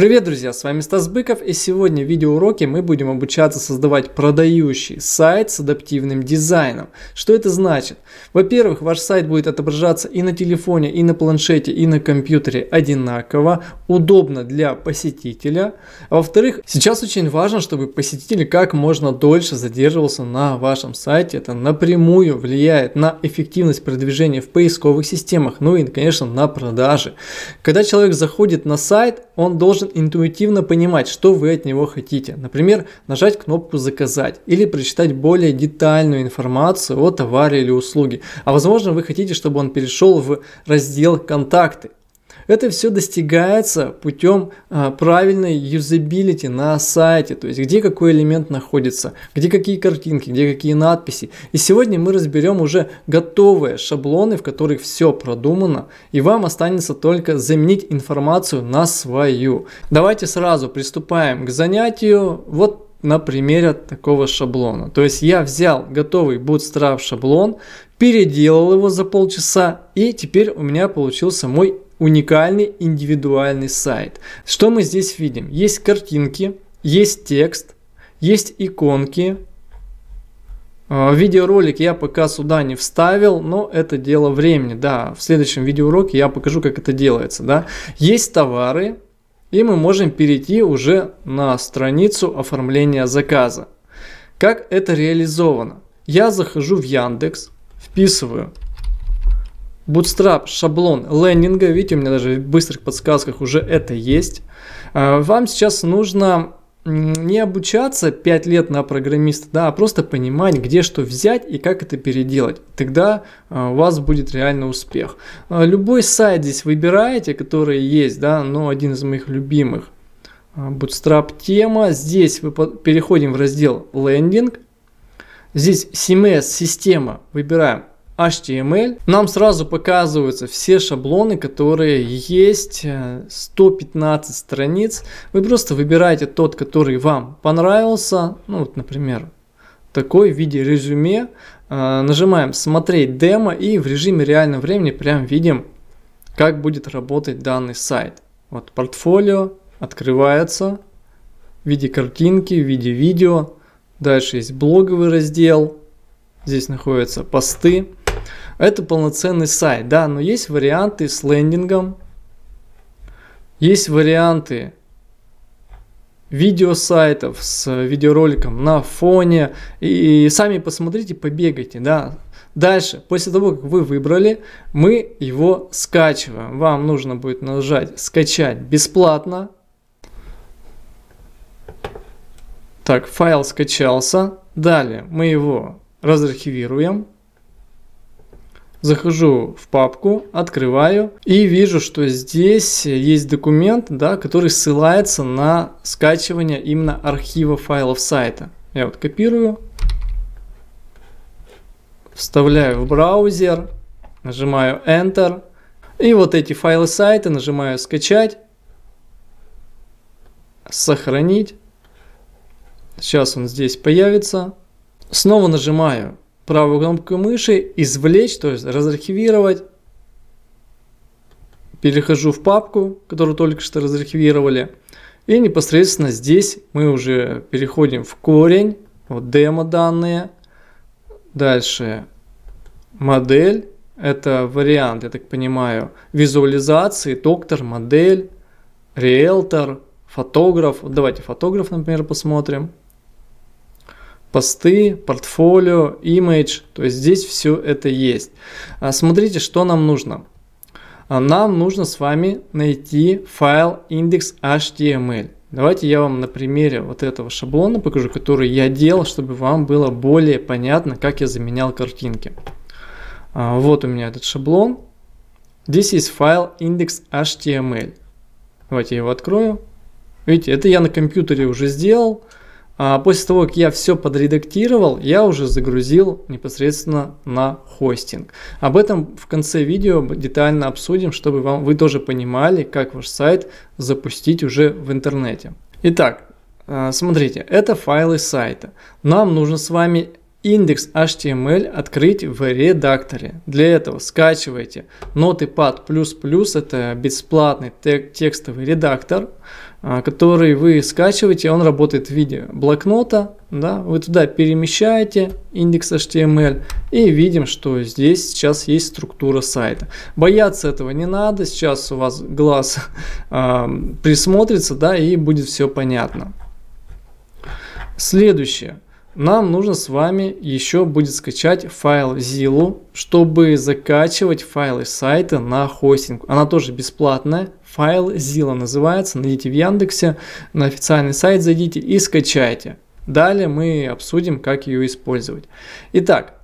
Привет, друзья, с вами Стас Быков и сегодня в видеоуроке мы будем обучаться создавать продающий сайт с адаптивным дизайном. Что это значит? Во-первых, ваш сайт будет отображаться и на телефоне, и на планшете, и на компьютере одинаково, удобно для посетителя. А Во-вторых, сейчас очень важно, чтобы посетитель как можно дольше задерживался на вашем сайте. Это напрямую влияет на эффективность продвижения в поисковых системах, ну и, конечно, на продажи. Когда человек заходит на сайт, он должен интуитивно понимать, что вы от него хотите. Например, нажать кнопку «Заказать» или прочитать более детальную информацию о товаре или услуге. А возможно, вы хотите, чтобы он перешел в раздел «Контакты» Это все достигается путем а, правильной юзабилити на сайте, то есть где какой элемент находится, где какие картинки, где какие надписи. И сегодня мы разберем уже готовые шаблоны, в которых все продумано, и вам останется только заменить информацию на свою. Давайте сразу приступаем к занятию. Вот на примере такого шаблона. То есть я взял готовый Bootstrap шаблон, переделал его за полчаса и теперь у меня получился мой уникальный индивидуальный сайт. Что мы здесь видим? Есть картинки, есть текст, есть иконки. А, видеоролик я пока сюда не вставил, но это дело времени. Да, в следующем видеоуроке я покажу, как это делается. Да. Есть товары, и мы можем перейти уже на страницу оформления заказа. Как это реализовано? Я захожу в Яндекс, вписываю Bootstrap шаблон лендинга, видите, у меня даже в быстрых подсказках уже это есть. А, вам сейчас нужно не обучаться 5 лет на программиста, да, а просто понимать, где что взять и как это переделать. Тогда а, у вас будет реально успех. А, любой сайт здесь выбираете, который есть, да, но один из моих любимых. Bootstrap тема. Здесь мы переходим в раздел лендинг. Здесь CMS система. Выбираем HTML, нам сразу показываются все шаблоны, которые есть, 115 э, страниц. Вы просто выбираете тот, который вам понравился, ну вот, например, такой в виде резюме. Э, нажимаем «Смотреть демо» и в режиме реального времени прям видим, как будет работать данный сайт. Вот портфолио открывается в виде картинки, в виде видео. Дальше есть блоговый раздел. Здесь находятся посты это полноценный сайт, да, но есть варианты с лендингом, есть варианты видеосайтов с видеороликом на фоне, и сами посмотрите, побегайте, да. Дальше, после того, как вы выбрали, мы его скачиваем. Вам нужно будет нажать «Скачать бесплатно», Так, файл скачался. Далее мы его разархивируем. Захожу в папку, открываю и вижу, что здесь есть документ, да, который ссылается на скачивание именно архива файлов сайта. Я вот копирую, вставляю в браузер, нажимаю Enter. И вот эти файлы сайта нажимаю скачать, сохранить. Сейчас он здесь появится. Снова нажимаю правую кнопку мыши, извлечь, то есть разархивировать. Перехожу в папку, которую только что разархивировали. И непосредственно здесь мы уже переходим в корень, вот демо данные. Дальше модель, это вариант, я так понимаю, визуализации, доктор, модель, риэлтор, фотограф. Давайте фотограф, например, посмотрим посты, портфолио, имидж, то есть здесь все это есть. А, смотрите, что нам нужно. А, нам нужно с вами найти файл index.html. Эм Давайте я вам на примере вот этого шаблона покажу, который я делал, чтобы вам было более понятно, как я заменял картинки. А, вот у меня этот шаблон. Здесь есть файл index.html. Эм Давайте я его открою. Видите, это я на компьютере уже сделал. А после того, как я все подредактировал, я уже загрузил непосредственно на хостинг. Об этом в конце видео детально обсудим, чтобы вам, вы тоже понимали, как ваш сайт запустить уже в интернете. Итак, э, смотрите, это файлы сайта. Нам нужно с вами индекс HTML открыть в редакторе. Для этого скачивайте Notepad++, это бесплатный текстовый редактор. А, который вы скачиваете, он работает в виде блокнота, да, вы туда перемещаете индекс HTML и видим, что здесь сейчас есть структура сайта. Бояться этого не надо, сейчас у вас глаз э, присмотрится, да, и будет все понятно. Следующее. Нам нужно с вами еще будет скачать файл Zillow, чтобы закачивать файлы сайта на хостинг. Она тоже бесплатная, Файл Zilla называется, найдите в Яндексе, на официальный сайт зайдите и скачайте. Далее мы обсудим, как ее использовать. Итак,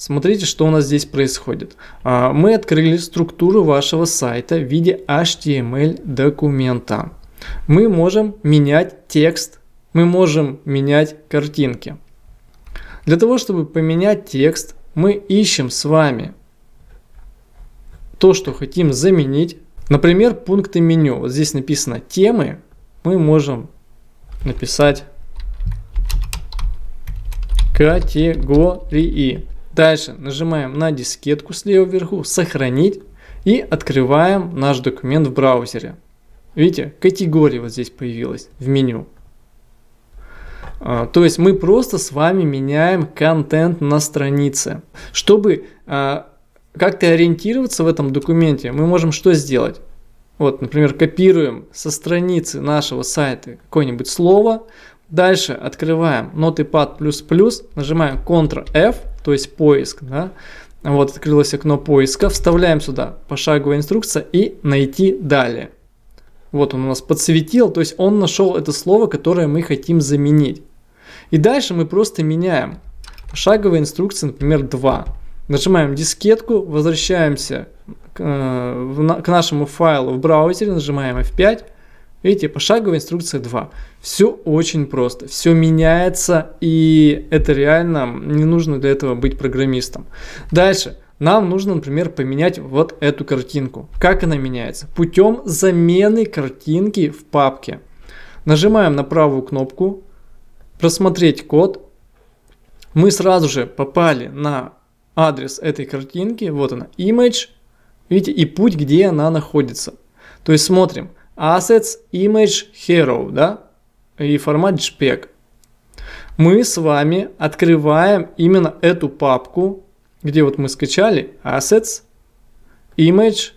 Смотрите, что у нас здесь происходит. А, мы открыли структуру вашего сайта в виде HTML документа. Мы можем менять текст, мы можем менять картинки. Для того, чтобы поменять текст, мы ищем с вами то, что хотим заменить Например, пункты меню. Вот здесь написано темы. Мы можем написать категории. Дальше нажимаем на дискетку слева вверху, сохранить и открываем наш документ в браузере. Видите, категория вот здесь появилась в меню. А, то есть мы просто с вами меняем контент на странице. Чтобы а, как ты ориентироваться в этом документе, мы можем что сделать? Вот, например, копируем со страницы нашего сайта какое-нибудь слово, дальше открываем Notepad++, нажимаем Ctrl-F, то есть поиск, да, вот открылось окно поиска, вставляем сюда пошаговая инструкция и найти далее. Вот он у нас подсветил, то есть он нашел это слово, которое мы хотим заменить. И дальше мы просто меняем. Пошаговая инструкция, например, 2. Нажимаем дискетку, возвращаемся э, к, нашему файлу в браузере, нажимаем F5. Видите, пошаговая инструкция 2. Все очень просто, все меняется, и это реально не нужно для этого быть программистом. Дальше. Нам нужно, например, поменять вот эту картинку. Как она меняется? Путем замены картинки в папке. Нажимаем на правую кнопку, просмотреть код. Мы сразу же попали на адрес этой картинки, вот она, image, видите, и путь, где она находится. То есть смотрим, assets, image, hero, да, и формат JPEG. Мы с вами открываем именно эту папку, где вот мы скачали assets, image,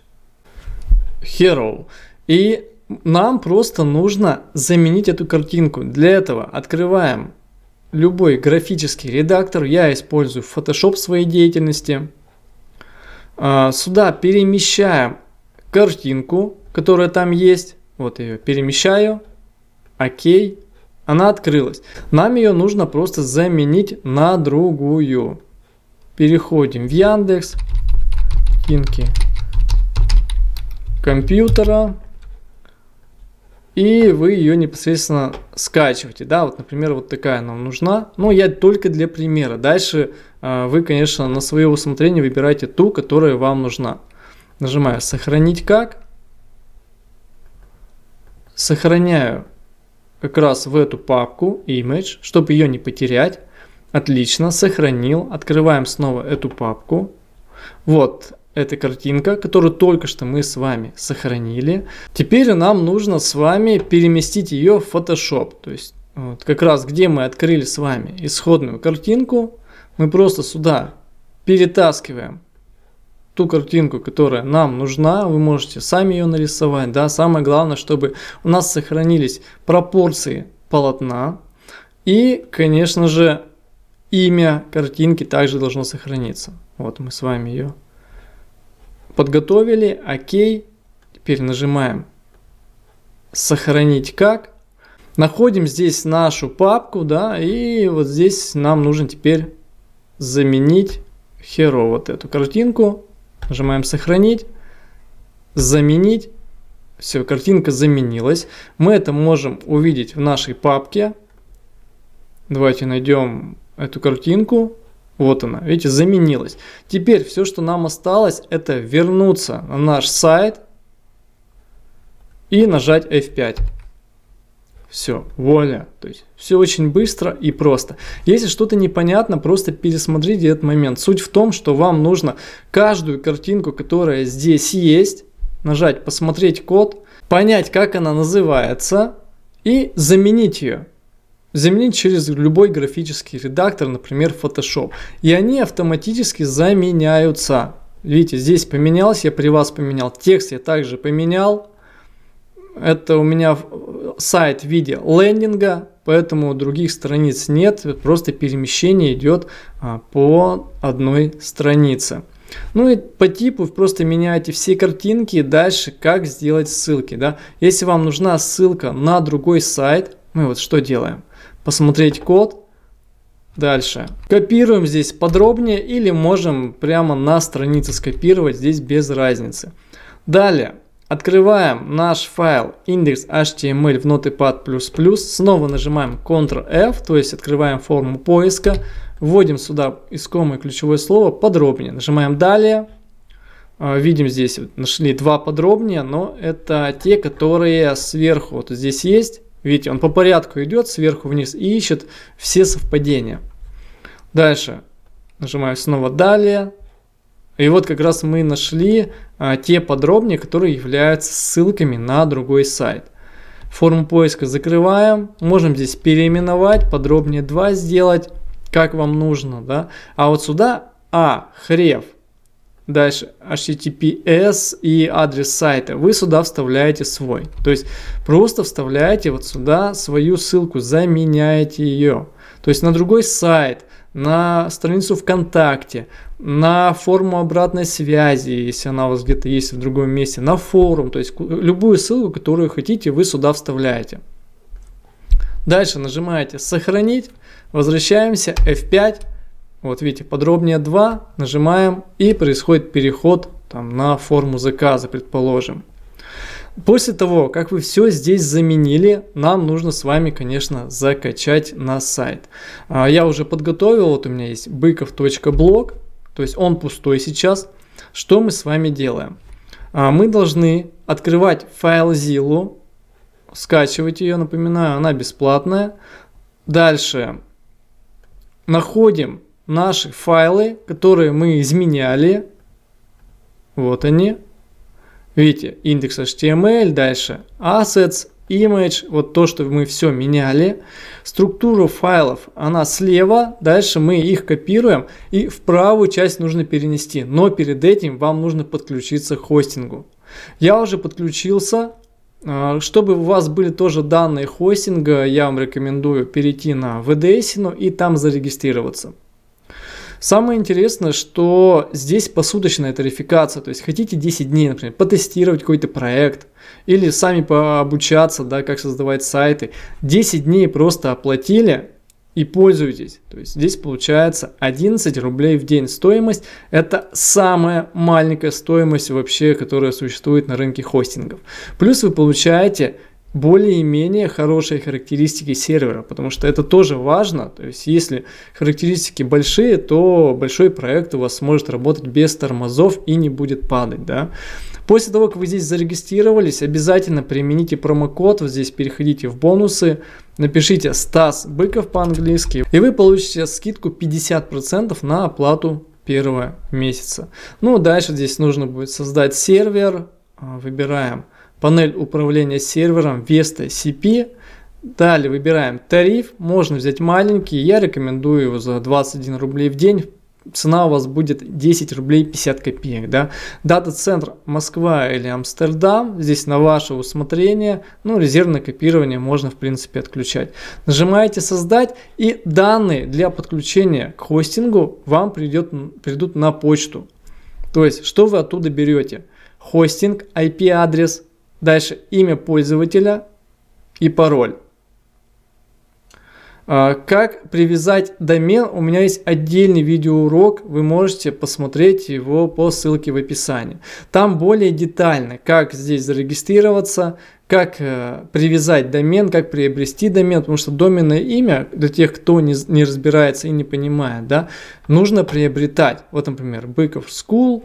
hero. И нам просто нужно заменить эту картинку. Для этого открываем любой графический редактор, я использую Photoshop в своей деятельности. А, сюда перемещаем картинку, которая там есть. Вот ее перемещаю. Окей. Она открылась. Нам ее нужно просто заменить на другую. Переходим в Яндекс. Кинки компьютера и вы ее непосредственно скачиваете, да, вот, например, вот такая нам нужна, но я только для примера, дальше э, вы, конечно, на свое усмотрение выбираете ту, которая вам нужна. Нажимаю «Сохранить как», сохраняю как раз в эту папку image, чтобы ее не потерять, отлично, сохранил, открываем снова эту папку, вот, эта картинка, которую только что мы с вами сохранили. Теперь нам нужно с вами переместить ее в Photoshop. То есть вот, как раз где мы открыли с вами исходную картинку, мы просто сюда перетаскиваем ту картинку, которая нам нужна, вы можете сами ее нарисовать, да, самое главное, чтобы у нас сохранились пропорции полотна и, конечно же, имя картинки также должно сохраниться. Вот мы с вами ее Подготовили, окей. Теперь нажимаем сохранить как. Находим здесь нашу папку, да, и вот здесь нам нужно теперь заменить херо вот эту картинку. Нажимаем сохранить, заменить. Все, картинка заменилась. Мы это можем увидеть в нашей папке. Давайте найдем эту картинку. Вот она, видите, заменилась. Теперь все, что нам осталось, это вернуться на наш сайт и нажать F5. Все, вуаля. То есть все очень быстро и просто. Если что-то непонятно, просто пересмотрите этот момент. Суть в том, что вам нужно каждую картинку, которая здесь есть, нажать «Посмотреть код», понять, как она называется и заменить ее заменить через любой графический редактор, например, Photoshop. И они автоматически заменяются. Видите, здесь поменялось, я при вас поменял. Текст я также поменял. Это у меня сайт в виде лендинга, поэтому других страниц нет, просто перемещение идет а, по одной странице. Ну и по типу просто меняете все картинки и дальше как сделать ссылки. Да? Если вам нужна ссылка на другой сайт, мы вот что делаем? посмотреть код. Дальше. Копируем здесь подробнее или можем прямо на странице скопировать, здесь без разницы. Далее. Открываем наш файл index.html в Notepad++, снова нажимаем Ctrl-F, то есть открываем форму поиска, вводим сюда искомое ключевое слово подробнее, нажимаем «Далее», а, видим здесь, нашли два подробнее, но это те, которые сверху вот здесь есть, Видите, он по порядку идет сверху вниз и ищет все совпадения. Дальше нажимаю снова «Далее». И вот как раз мы нашли а, те подробнее, которые являются ссылками на другой сайт. Форму поиска закрываем. Можем здесь переименовать, подробнее 2 сделать, как вам нужно. Да? А вот сюда «А», «Хрев», дальше HTTPS и адрес сайта. Вы сюда вставляете свой. То есть просто вставляете вот сюда свою ссылку, заменяете ее. То есть на другой сайт, на страницу ВКонтакте, на форму обратной связи, если она у вас где-то есть в другом месте, на форум, то есть любую ссылку, которую хотите, вы сюда вставляете. Дальше нажимаете «Сохранить», возвращаемся, F5, вот видите, подробнее 2, нажимаем и происходит переход там, на форму заказа, предположим. После того, как вы все здесь заменили, нам нужно с вами, конечно, закачать на сайт. А, я уже подготовил, вот у меня есть быков.блог, то есть он пустой сейчас. Что мы с вами делаем? А, мы должны открывать файл Zillow, скачивать ее, напоминаю, она бесплатная. Дальше находим наши файлы, которые мы изменяли. Вот они. Видите, индекс HTML, дальше assets, image, вот то, что мы все меняли. Структура файлов, она слева, дальше мы их копируем и в правую часть нужно перенести. Но перед этим вам нужно подключиться к хостингу. Я уже подключился. А, чтобы у вас были тоже данные хостинга, я вам рекомендую перейти на VDS ну и там зарегистрироваться. Самое интересное, что здесь посуточная тарификация, то есть хотите 10 дней, например, потестировать какой-то проект, или сами пообучаться, да, как создавать сайты. 10 дней просто оплатили и пользуйтесь. То есть здесь получается 11 рублей в день стоимость. Это самая маленькая стоимость вообще, которая существует на рынке хостингов. Плюс вы получаете более-менее хорошие характеристики сервера, потому что это тоже важно. То есть, если характеристики большие, то большой проект у вас сможет работать без тормозов и не будет падать, да. После того, как вы здесь зарегистрировались, обязательно примените промокод, вот здесь переходите в бонусы, напишите «Стас Быков» по-английски, и вы получите скидку 50% на оплату первого месяца. Ну, дальше здесь нужно будет создать сервер, а, выбираем панель управления сервером Vesta CP. Далее выбираем тариф, можно взять маленький, я рекомендую его за 21 рублей в день, цена у вас будет 10 рублей 50 копеек. Да? Дата-центр Москва или Амстердам, здесь на ваше усмотрение, ну резервное копирование можно в принципе отключать. Нажимаете создать и данные для подключения к хостингу вам придет, придут на почту. То есть, что вы оттуда берете? Хостинг, IP-адрес, Дальше имя пользователя и пароль. А, как привязать домен, у меня есть отдельный видеоурок, вы можете посмотреть его по ссылке в описании. Там более детально, как здесь зарегистрироваться, как э, привязать домен, как приобрести домен, потому что доменное имя, для тех, кто не, не разбирается и не понимает, да, нужно приобретать. Вот, например, Быков School,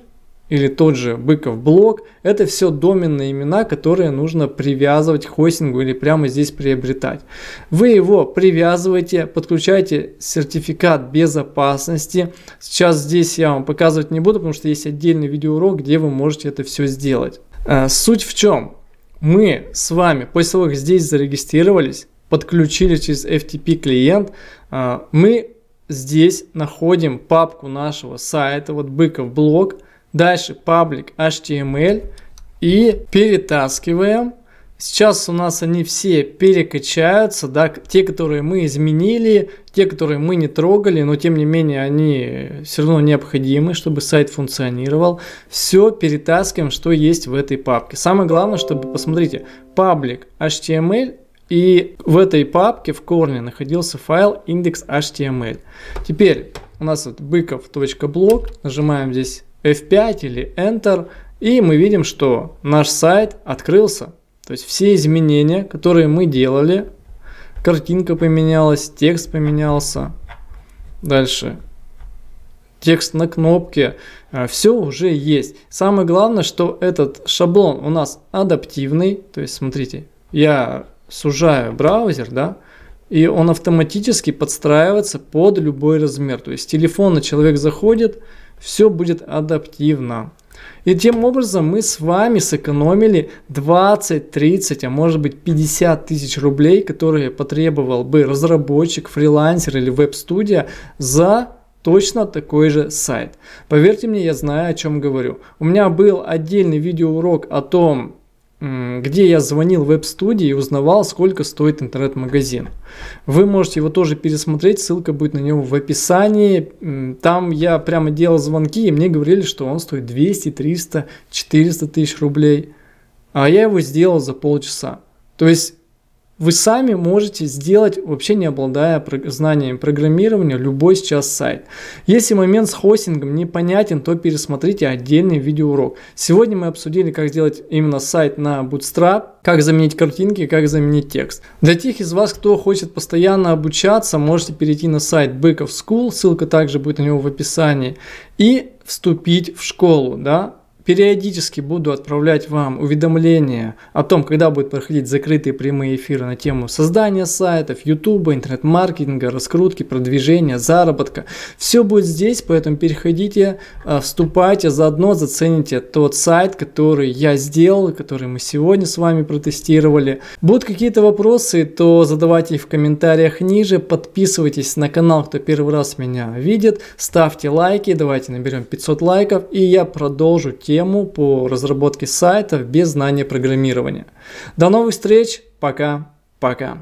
или тот же Быков блог, это все доменные имена, которые нужно привязывать к хостингу или прямо здесь приобретать. Вы его привязываете, подключаете сертификат безопасности. Сейчас здесь я вам показывать не буду, потому что есть отдельный видеоурок, где вы можете это все сделать. Э, суть в чем? Мы с вами, после того, как здесь зарегистрировались, подключили через FTP клиент, э, мы здесь находим папку нашего сайта, вот Быков блог, Дальше паблик HTML и перетаскиваем. Сейчас у нас они все перекачаются, да, те, которые мы изменили, те, которые мы не трогали, но тем не менее они все равно необходимы, чтобы сайт функционировал. Все перетаскиваем, что есть в этой папке. Самое главное, чтобы, посмотрите, паблик HTML и в этой папке в корне находился файл index.html. Теперь у нас вот быков.блог, нажимаем здесь F5 или Enter, и мы видим, что наш сайт открылся. То есть все изменения, которые мы делали, картинка поменялась, текст поменялся. Дальше текст на кнопке, а, все уже есть. Самое главное, что этот шаблон у нас адаптивный, то есть смотрите, я сужаю браузер, да, и он автоматически подстраивается под любой размер. То есть с телефона человек заходит, все будет адаптивно. И тем образом мы с вами сэкономили 20, 30, а может быть 50 тысяч рублей, которые потребовал бы разработчик, фрилансер или веб-студия за точно такой же сайт. Поверьте мне, я знаю, о чем говорю. У меня был отдельный видеоурок о том, где я звонил веб-студии и узнавал, сколько стоит интернет-магазин. Вы можете его тоже пересмотреть, ссылка будет на него в описании. Там я прямо делал звонки, и мне говорили, что он стоит 200, 300, 400 тысяч рублей. А я его сделал за полчаса. То есть вы сами можете сделать, вообще не обладая знаниями программирования, любой сейчас сайт. Если момент с хостингом непонятен, то пересмотрите отдельный видеоурок. Сегодня мы обсудили, как сделать именно сайт на Bootstrap, как заменить картинки, как заменить текст. Для тех из вас, кто хочет постоянно обучаться, можете перейти на сайт Быков School, ссылка также будет на него в описании, и вступить в школу, да, Периодически буду отправлять вам уведомления о том, когда будут проходить закрытые прямые эфиры на тему создания сайтов, ютуба, интернет-маркетинга, раскрутки, продвижения, заработка. Все будет здесь, поэтому переходите, э, вступайте, заодно зацените тот сайт, который я сделал, который мы сегодня с вами протестировали. Будут какие-то вопросы, то задавайте их в комментариях ниже, подписывайтесь на канал, кто первый раз меня видит, ставьте лайки, давайте наберем 500 лайков и я продолжу те схему по разработке сайтов без знания программирования. До новых встреч, пока, пока.